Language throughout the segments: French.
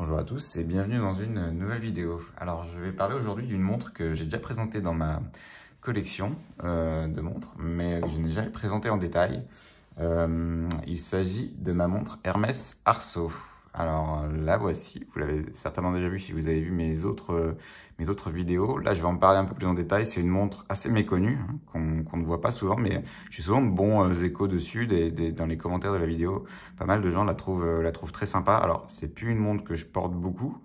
Bonjour à tous et bienvenue dans une nouvelle vidéo. Alors je vais parler aujourd'hui d'une montre que j'ai déjà présentée dans ma collection euh, de montres, mais que je n'ai jamais présentée en détail. Euh, il s'agit de ma montre Hermès Arceau. Alors euh, la voici, vous l'avez certainement déjà vu si vous avez vu mes autres, euh, mes autres vidéos. Là, je vais en parler un peu plus en détail. C'est une montre assez méconnue, hein, qu'on ne voit pas souvent, mais j'ai souvent de bons euh, échos dessus, dans les commentaires de la vidéo. Pas mal de gens la trouvent, la trouvent très sympa. Alors, c'est plus une montre que je porte beaucoup,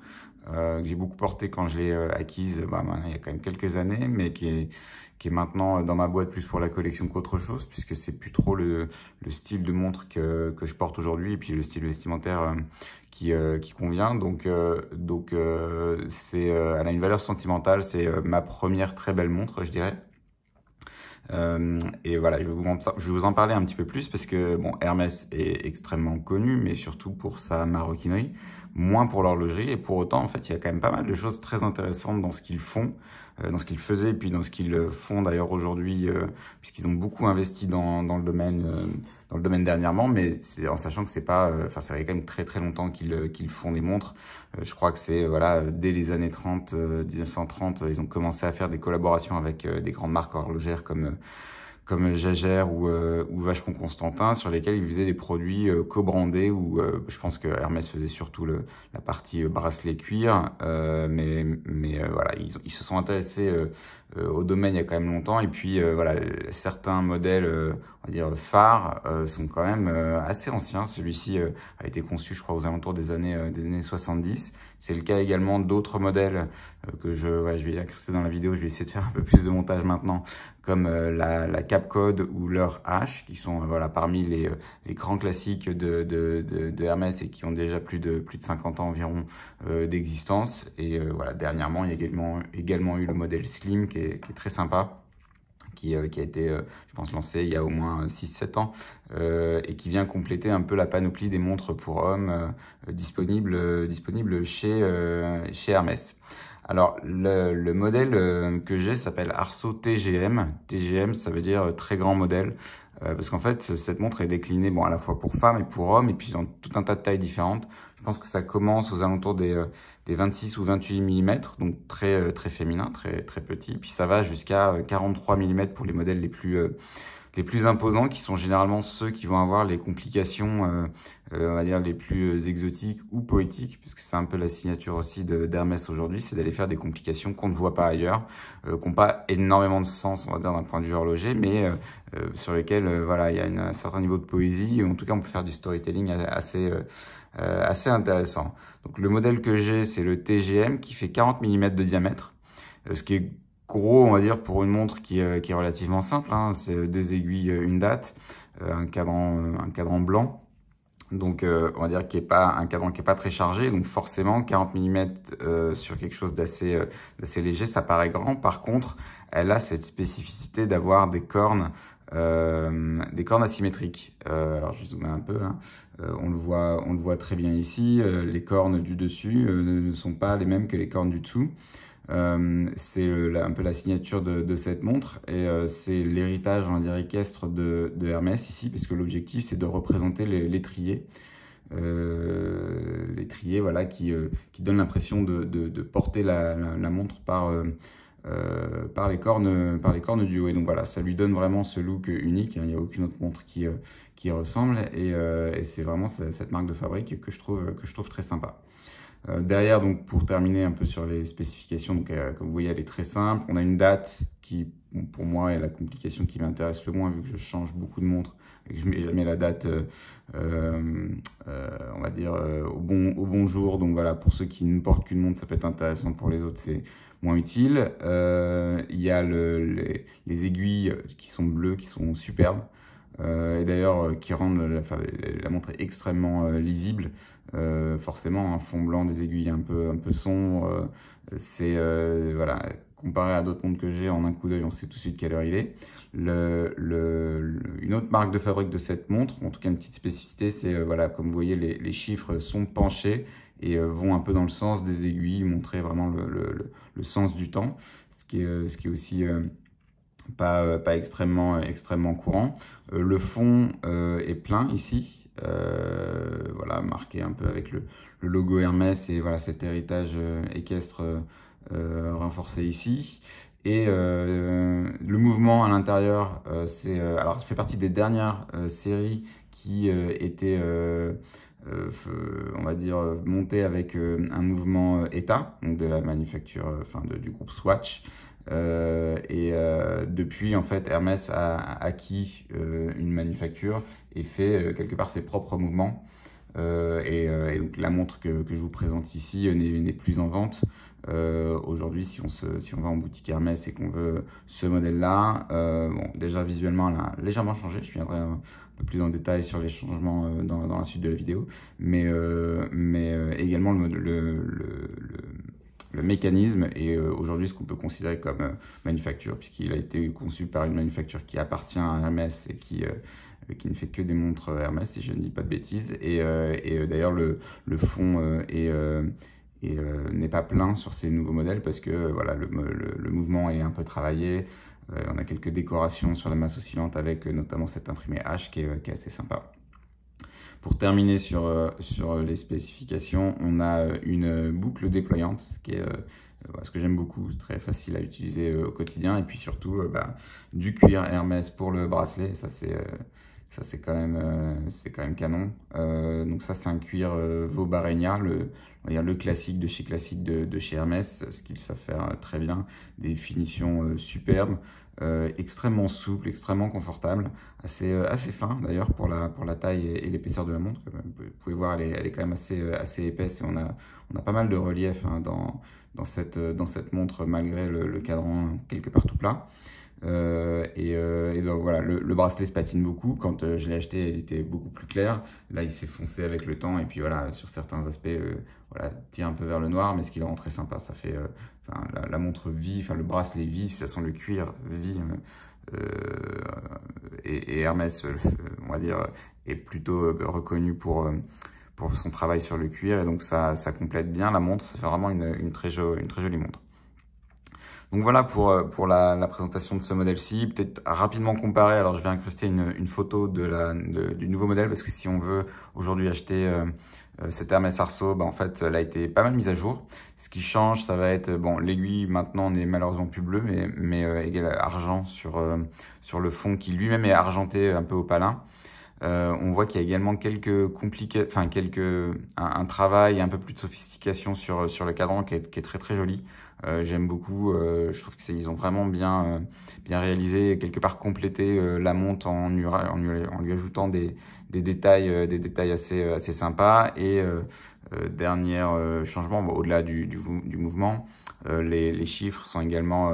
euh, que j'ai beaucoup porté quand je l'ai euh, acquise bah, il y a quand même quelques années, mais qui est, qui est maintenant euh, dans ma boîte plus pour la collection qu'autre chose, puisque c'est plus trop le, le, style de montre que, que je porte aujourd'hui, et puis le style vestimentaire euh, qui, qui convient. Donc, donc c'est, elle a une valeur sentimentale, c'est ma première très belle montre, je dirais. Euh, et voilà, je vais, vous en, je vais vous en parler un petit peu plus parce que bon, Hermès est extrêmement connu, mais surtout pour sa maroquinerie, moins pour l'horlogerie. Et pour autant, en fait, il y a quand même pas mal de choses très intéressantes dans ce qu'ils font, euh, dans ce qu'ils faisaient, et puis dans ce qu'ils font d'ailleurs aujourd'hui, euh, puisqu'ils ont beaucoup investi dans, dans le domaine dans le domaine dernièrement, mais c'est en sachant que c'est pas, euh, enfin, ça fait quand même très très longtemps qu'ils euh, font des montres. Euh, je crois que c'est, voilà, dès les années 30, 1930, ils ont commencé à faire des collaborations avec des grandes marques horlogères comme comme Jagère ou, ou Vacheron Constantin, sur lesquels ils faisaient des produits co-brandés, où je pense que Hermès faisait surtout le, la partie bracelet cuir, mais, mais voilà, ils, ils, se sont intéressés euh, au domaine il y a quand même longtemps. Et puis euh, voilà, certains modèles, euh, on va dire phares, sont quand même assez anciens. Celui-ci a été conçu, je crois, aux alentours des années des années 70. C'est le cas également d'autres modèles que je, ouais, je vais accréder dans la vidéo. Je vais essayer de faire un peu plus de montage maintenant, comme la, la Capcode ou leur H, qui sont voilà parmi les, les grands classiques de, de, de, Hermès et qui ont déjà plus de plus de 50 ans environ d'existence. Et voilà, dernièrement, il y a également également eu le modèle Slim qui est qui est très sympa. Qui, euh, a été, euh, je pense, lancé il y a au moins 6-7 euh, ans et qui vient compléter un peu la panoplie des montres pour hommes disponibles disponibles chez, chez Hermès. Alors, le, le modèle euh, que j'ai s'appelle Arso TGM. TGM, ça veut dire euh, très grand modèle. Euh, parce qu'en fait, cette montre est déclinée bon, à la fois pour femmes et pour hommes, et puis dans tout un tas de tailles différentes. Je pense que ça commence aux alentours des, 26 ou 28 mm, donc très, très féminin, très, très petit. Puis ça va jusqu'à 43 mm pour les modèles les plus les plus imposants, qui sont généralement ceux qui vont avoir les complications, euh, euh, on va dire, les plus euh, exotiques ou poétiques, puisque c'est un peu la signature aussi d'Hermès aujourd'hui, c'est d'aller faire des complications qu'on ne voit pas ailleurs, euh, qui pas énormément de sens, on va dire, d'un point de vue horloger, mais euh, euh, sur lesquels, voilà, il y a un certain niveau de poésie, en tout cas, on peut faire du storytelling assez... assez intéressant. Donc le modèle que j'ai, c'est le TGM qui fait 40 mm de diamètre, ce qui est gros, on va dire, pour une montre qui, euh, est relativement simple. Hein. c'est euh, deux aiguilles, euh, une date, un, cadran, un cadran blanc. Donc, on va dire qu'il n'est pas un cadran qui n'est pas très chargé. Donc, forcément, 40 mm sur quelque chose d'assez léger, ça paraît grand. Par contre, elle a cette spécificité d'avoir des cornes des cornes asymétriques. alors, je vais zoomer un peu. Hein. on, le voit, on le voit très bien ici. les cornes du dessus ne sont pas les mêmes que les cornes du dessous. Euh, c'est euh, un peu la signature de, cette montre et euh, c'est l'héritage, en hein, équestre de, Hermès ici, parce que l'objectif c'est de représenter l'étrier. Euh, voilà, qui, qui donne l'impression de, porter la, montre par, par, les cornes, par les cornes du haut. Et donc voilà, ça lui donne vraiment ce look unique. Hein. Il n'y a aucune autre montre qui, qui ressemble. Et, et c'est vraiment cette marque de fabrique que je trouve, que je trouve très sympa. Euh, derrière, donc pour terminer un peu sur les spécifications, euh, comme vous voyez, elle est très simple. On a une date qui, pour moi, est la complication qui m'intéresse le moins vu que je change beaucoup de montres et que je mets jamais la date, euh, on va dire, au, bon, jour. Donc voilà, pour ceux qui ne portent qu'une montre, ça peut être intéressant. Pour les autres, c'est moins utile. Il y a les aiguilles qui sont bleues, qui sont superbes. Euh, et d'ailleurs euh, qui rendent la, la, montre extrêmement euh, lisible. forcément, un fond blanc, des aiguilles un peu un peu sombres, c'est voilà comparé à d'autres montres que j'ai, en un coup d'œil, on sait tout de suite quelle heure il est. Le, le, une autre marque de fabrique de cette montre, en tout cas une petite spécificité, c'est voilà, comme vous voyez, les, les chiffres sont penchés et vont un peu dans le sens des aiguilles, montrer vraiment le, le sens du temps, ce qui est, ce qui est aussi pas, euh, pas extrêmement, euh, extrêmement courant. Euh, le fond est plein ici, euh, voilà, marqué un peu avec le, le, logo Hermès et voilà cet héritage équestre euh, renforcé ici. Et le mouvement à l'intérieur, c'est alors ça fait partie des dernières séries qui étaient, on va dire, montées avec un mouvement ETA, donc de la manufacture, enfin du groupe Swatch. Euh, et euh, depuis, en fait, Hermès a, acquis euh, une manufacture et fait euh, quelque part ses propres mouvements. Euh, et, euh, et, donc la montre que, que, je vous présente ici n'est plus en vente. Aujourd'hui, si, on se, si on va en boutique Hermès et qu'on veut ce modèle-là, bon, déjà visuellement, elle a légèrement changé. Je viendrai un peu plus en détail sur les changements dans, dans, la suite de la vidéo. Mais, mais également, le, le, le, le le mécanisme est euh, aujourd'hui ce qu'on peut considérer comme euh, manufacture, puisqu'il a été conçu par une manufacture qui appartient à Hermès et qui euh, qui ne fait que des montres Hermès, si je ne dis pas de bêtises. Et, et d'ailleurs, le, fond n'est pas plein sur ces nouveaux modèles parce que voilà, le, mouvement est un peu travaillé. on a quelques décorations sur la masse oscillante avec notamment cet imprimé H qui est, qui est assez sympa. Pour terminer sur, euh, sur les spécifications, on a euh, une boucle déployante, ce qui est euh, ce que j'aime beaucoup, très facile à utiliser au quotidien. Et puis surtout, bah, du cuir Hermès pour le bracelet, ça c'est ça, c'est quand, même, euh, c'est quand même canon. Euh, donc ça, c'est un cuir euh, veau le, on va dire le classique de chez classique de, chez Hermès, ce qu'ils savent faire très bien. Des finitions superbes, extrêmement souples, extrêmement confortables, assez, assez fin d'ailleurs pour la, pour la taille et, l'épaisseur de la montre. Vous pouvez voir, elle est, quand même assez, assez épaisse et on a, on a pas mal de relief hein, dans, dans, cette, dans cette montre malgré le cadran hein, quelque part tout plat. Euh, et, euh, et donc, voilà, le, le, bracelet se patine beaucoup. Quand euh, je l'ai acheté, il était beaucoup plus clair. Là, il s'est foncé avec le temps. Et puis voilà, sur certains aspects, euh, voilà, tire un peu vers le noir, mais ce qui le rend très sympa, ça fait euh, la, la, montre vit, enfin le bracelet vit, de toute façon le cuir vit. Et, et, Hermès, on va dire, est plutôt reconnu pour pour son travail sur le cuir et donc ça, ça complète bien la montre, ça fait vraiment une, une très, jo une très jolie montre. Donc voilà pour, euh, pour la, présentation de ce modèle-ci. Peut-être rapidement comparer, alors je vais incruster une, une photo de la, du nouveau modèle parce que si on veut aujourd'hui acheter euh, euh cette Hermès Arceau, bah en fait, elle a été pas mal mise à jour. Ce qui change, ça va être, bon, l'aiguille maintenant n'est malheureusement plus bleue, mais, mais euh, égale argent sur, sur le fond qui lui-même est argenté un peu au palin. Euh, on voit qu'il y a également quelques compliqués, enfin quelques un, travail un peu plus de sophistication sur sur le cadran qui est, très très joli. Euh, j'aime beaucoup. Euh, je trouve que ils ont vraiment bien bien réalisé quelque part complété la monte en, en, lui ajoutant des des détails des détails assez assez sympas et dernier changement au-delà du, du, mouvement les, les chiffres sont également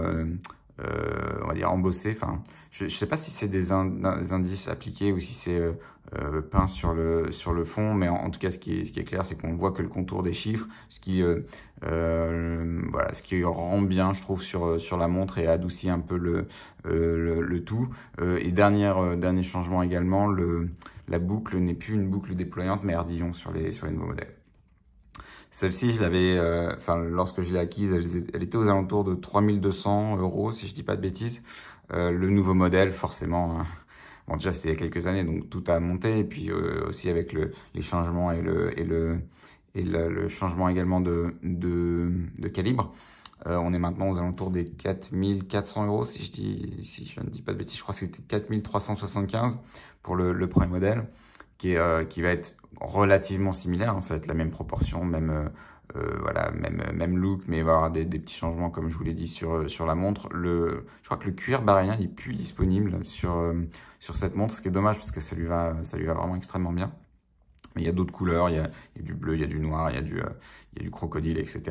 euh, on va dire embossé. Enfin, je ne sais pas si c'est des, indices appliqués ou si c'est euh, euh, peint sur le sur le fond, mais en, tout cas, ce qui est, ce qui est clair, c'est qu'on voit que le contour des chiffres, ce qui euh, euh, voilà, ce qui rend bien, je trouve, sur sur la montre et adoucit un peu le le, le, tout. et dernière dernier changement également, le la boucle n'est plus une boucle déployante, mais ardillon sur les sur les nouveaux modèles. Celle-ci, je l'avais, euh, enfin, lorsque je l'ai acquise, elle, était aux alentours de 3200 euros, si je dis pas de bêtises. Euh, le nouveau modèle, forcément, hein. bon, déjà, c'était il y a quelques années, donc tout a monté. Et puis euh, aussi avec le, les changements et le, et le, et le changement également de, de, de calibre. on est maintenant aux alentours des 4400 euros, si je, dis, si je ne dis pas de bêtises. Je crois que c'était 4375 pour le, le, premier modèle. Euh, qui, va être relativement similaire. Hein. ça va être la même proportion, même, euh, euh, voilà, même, même look, mais il va y avoir des, petits changements, comme je vous l'ai dit, sur, sur la montre. Le, je crois que le cuir barien n'est plus disponible sur, sur cette montre, ce qui est dommage parce que ça lui va, ça lui va vraiment extrêmement bien. Mais il y a d'autres couleurs, il y, a, du bleu, il y a du noir, il y a du, il y a du crocodile, etc.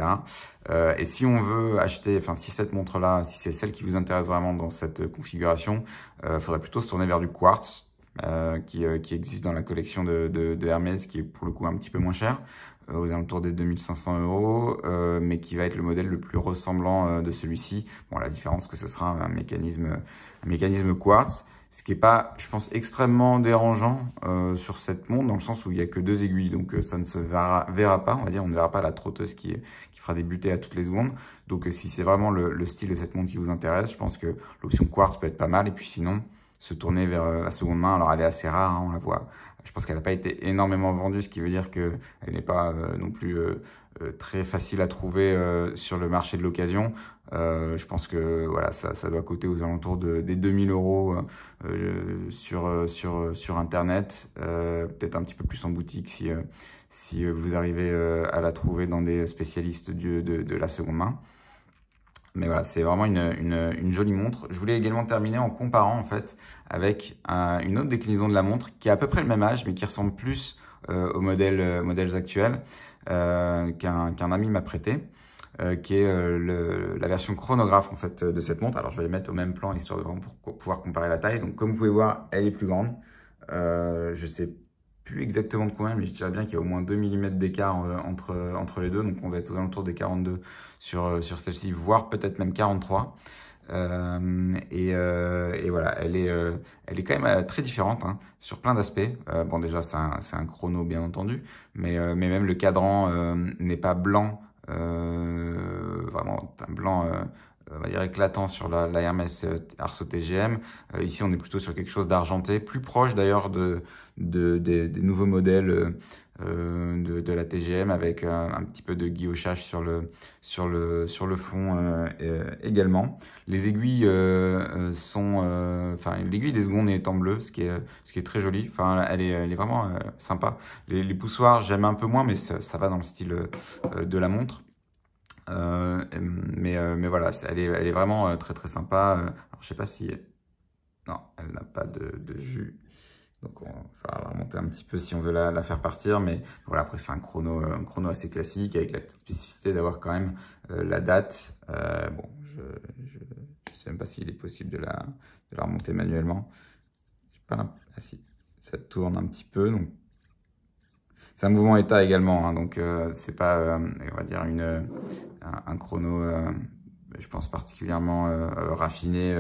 et si on veut acheter, enfin si cette montre-là, si c'est celle qui vous intéresse vraiment dans cette configuration, il faudrait plutôt se tourner vers du quartz, euh, qui, euh, qui, existe dans la collection de, de, de, Hermès, qui est pour le coup un petit peu moins cher, euh, aux alentours des 2500 euros, mais qui va être le modèle le plus ressemblant de celui-ci. Bon, la différence que ce sera un mécanisme, un mécanisme quartz ce qui est pas, je pense, extrêmement dérangeant sur cette montre, dans le sens où il y a que deux aiguilles, donc ça ne se verra, verra, pas, on va dire, on ne verra pas la trotteuse qui, qui fera débuter à toutes les secondes. Donc si c'est vraiment le, le, style de cette montre qui vous intéresse, je pense que l'option quartz peut être pas mal, et puis sinon, se tourner vers euh, la seconde main. Alors elle est assez rare, hein, on la voit. Je pense qu'elle n'a pas été énormément vendue, ce qui veut dire qu'elle n'est pas euh, non plus euh, très facile à trouver sur le marché de l'occasion. je pense que voilà, ça, ça, doit coûter aux alentours de, des 2000 euros sur, sur, sur Internet, peut-être un petit peu plus en boutique si, si vous arrivez à la trouver dans des spécialistes de, de la seconde main. Mais voilà, c'est vraiment une, une, jolie montre. Je voulais également terminer en comparant en fait avec une autre déclinaison de la montre qui a à peu près le même âge mais qui ressemble plus euh, aux modèles, euh, modèles actuels euh, qu'un ami m'a prêté, qui est le, la version chronographe en fait de cette montre. Alors je vais les mettre au même plan histoire de vraiment pour, pouvoir comparer la taille. Donc comme vous pouvez voir, elle est plus grande. je sais exactement de combien, mais je dirais bien qu'il y a au moins 2 mm d'écart euh, entre, entre les deux. Donc on va être aux alentours des 42 sur, euh, sur celle-ci, voire peut-être même 43. Euh, et, voilà, elle est, elle est quand même très différente hein, sur plein d'aspects. bon, déjà, c'est un, chrono, bien entendu, mais, mais même le cadran n'est pas blanc, vraiment un blanc euh, on va dire éclatant sur la, la Hermès euh, Arceau TGM. Euh, ici, on est plutôt sur quelque chose d'argenté, plus proche d'ailleurs de, de, des nouveaux modèles euh, de, de, la TGM avec un, petit peu de guillochage sur le, sur le, sur le fond également. Les aiguilles sont, enfin l'aiguille des secondes est en bleu, ce qui est, ce qui est très joli. Enfin, elle est, elle est vraiment sympa. Les, les poussoirs, j'aime un peu moins, mais ça, ça va dans le style de la montre. Euh, mais, euh, mais voilà, elle, est, elle est vraiment euh, très très sympa. Alors, je sais pas si... Non, elle n'a pas de, de, jus. Donc on va la remonter un petit peu si on veut la, faire partir. Mais voilà, après c'est un chrono, un chrono assez classique avec la spécificité d'avoir quand même la date. bon, je ne sais même pas s'il est possible de la, de la remonter manuellement. Pas ah si, ça tourne un petit peu. Donc c'est un mouvement état également, hein, donc euh, c'est pas, euh, on va dire, une, un, chrono, euh, je pense, particulièrement euh, raffiné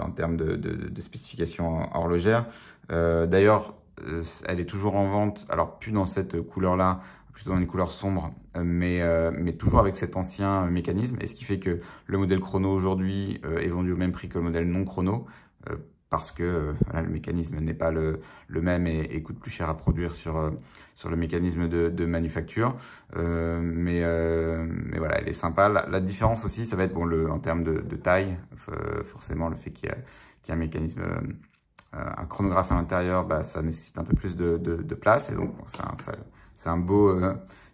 en termes de, de, de spécifications horlogères. D'ailleurs, elle est toujours en vente, alors plus dans cette couleur-là, plutôt dans une couleur sombre, mais, mais toujours avec cet ancien mécanisme. Et ce qui fait que le modèle chrono aujourd'hui est vendu au même prix que le modèle non chrono, parce que euh, le mécanisme n'est pas le, même et, coûte plus cher à produire sur, euh, sur le mécanisme de, manufacture. Euh, mais, mais voilà, elle est sympa. La, différence aussi, ça va être bon, le, en termes de, taille, forcément le fait qu'il y, ait un mécanisme, un chronographe à l'intérieur, bah, ça nécessite un peu plus de, de place et donc c'est un, un beau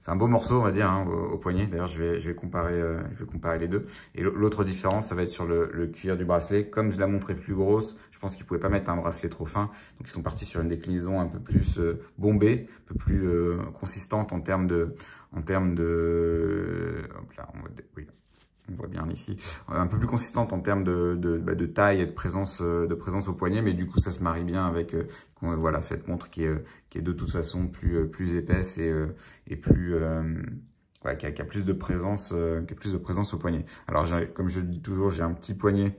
c'est un beau morceau, on va dire, hein, au, poignet. D'ailleurs, je vais, je, vais comparer, euh, je vais comparer les deux. Et l'autre différence, ça va être sur le, cuir du bracelet. Comme je la montré plus grosse, je pense qu'ils pouvaient pas mettre un bracelet trop fin. Donc, ils sont partis sur une déclinaison un peu plus euh, bombée, un peu plus euh, consistante en termes de... En termes de... Hop là, Oui, on voit bien ici, euh, un peu plus consistante en termes de, bah, taille et de présence, euh, de présence au poignet, mais du coup ça se marie bien avec euh, voilà cette montre qui est, de toute façon plus, épaisse et, plus qui, a, plus de présence, qui plus de présence au poignet. Alors comme je le dis toujours, j'ai un petit poignet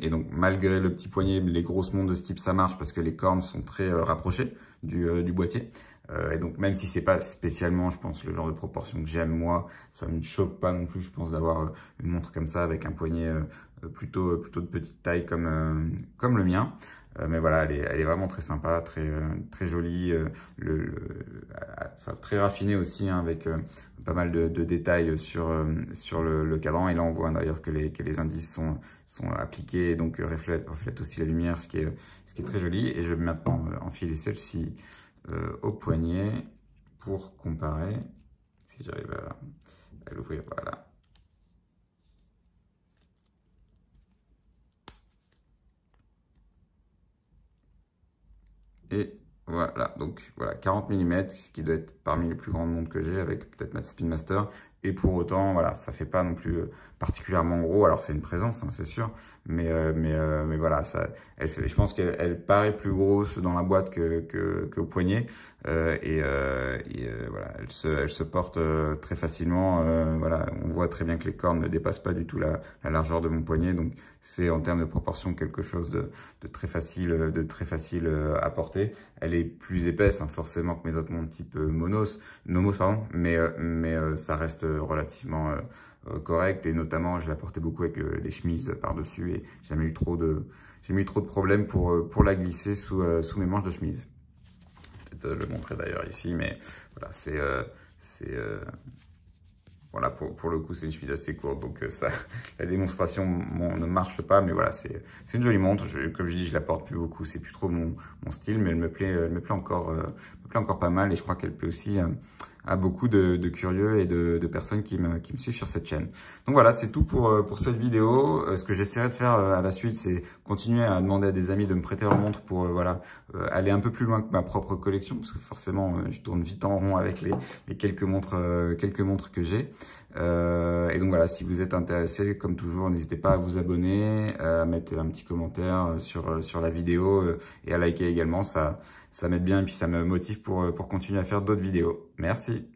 et donc malgré le petit poignet, les grosses montres de ce type ça marche parce que les cornes sont très rapprochées du, euh, du boîtier. Euh, et donc, même si c'est pas spécialement, je pense, le genre de proportion que j'aime moi, ça me choque pas non plus, je pense, d'avoir euh, une montre comme ça avec un poignet euh, plutôt plutôt de petite taille comme comme le mien. mais voilà, elle est, elle est, vraiment très sympa, très très jolie, le, enfin, très raffinée aussi hein, avec pas mal de, de, détails sur sur le, le, cadran. Et là, on voit d'ailleurs que les que les indices sont sont appliqués, donc reflètent reflète aussi la lumière, ce qui est ce qui est très joli. Et je vais maintenant enfiler celle-ci euh, au poignet pour comparer. Si j'arrive à, l'ouvrir, voilà. Et voilà, donc voilà, 40 mm, ce qui doit être parmi les plus grandes montres que j'ai avec peut-être ma Speedmaster. Et pour autant, voilà, ça fait pas non plus euh, particulièrement gros. Alors c'est une présence, hein, c'est sûr, mais euh, mais euh, mais voilà, ça, elle fait, je pense qu'elle elle paraît plus grosse dans la boîte que que, que au poignet, euh, et, et voilà, elle se elle se porte très facilement. voilà, on voit très bien que les cornes ne dépassent pas du tout la, la largeur de mon poignet, donc c'est en termes de proportion quelque chose de, très facile de très facile euh, à porter. Elle est plus épaisse hein, forcément que mes autres montres type euh, Monos, Nomos mais euh, mais ça reste relativement correct et notamment je la portais beaucoup avec les chemises par dessus et j'ai jamais eu trop de j'ai trop de problèmes pour pour la glisser sous mes manches de chemise. Peut-être le montrer d'ailleurs ici, mais voilà c'est voilà, pour, pour le coup, c'est une chemise assez courte, donc euh, ça, la démonstration ne marche pas, mais voilà, c'est une jolie montre. Je, comme je dis, je la porte plus beaucoup, c'est plus trop mon, mon style, mais elle me plaît, elle me plaît encore, euh, me plaît encore pas mal, et je crois qu'elle peut aussi euh, à beaucoup de, de curieux et de, de personnes qui me, qui me, suivent sur cette chaîne. Donc voilà, c'est tout pour, euh, pour cette vidéo. Euh, ce que j'essaierai de faire euh, à la suite, c'est continuer à demander à des amis de me prêter leur montre pour voilà aller un peu plus loin que ma propre collection, parce que forcément, je tourne vite en rond avec les, les quelques montres quelques montres que j'ai. et donc voilà, si vous êtes intéressé, comme toujours, n'hésitez pas à vous abonner, à mettre un petit commentaire sur sur la vidéo et à liker également. Ça ça m'aide bien et puis ça me motive pour pour continuer à faire d'autres vidéos. Merci.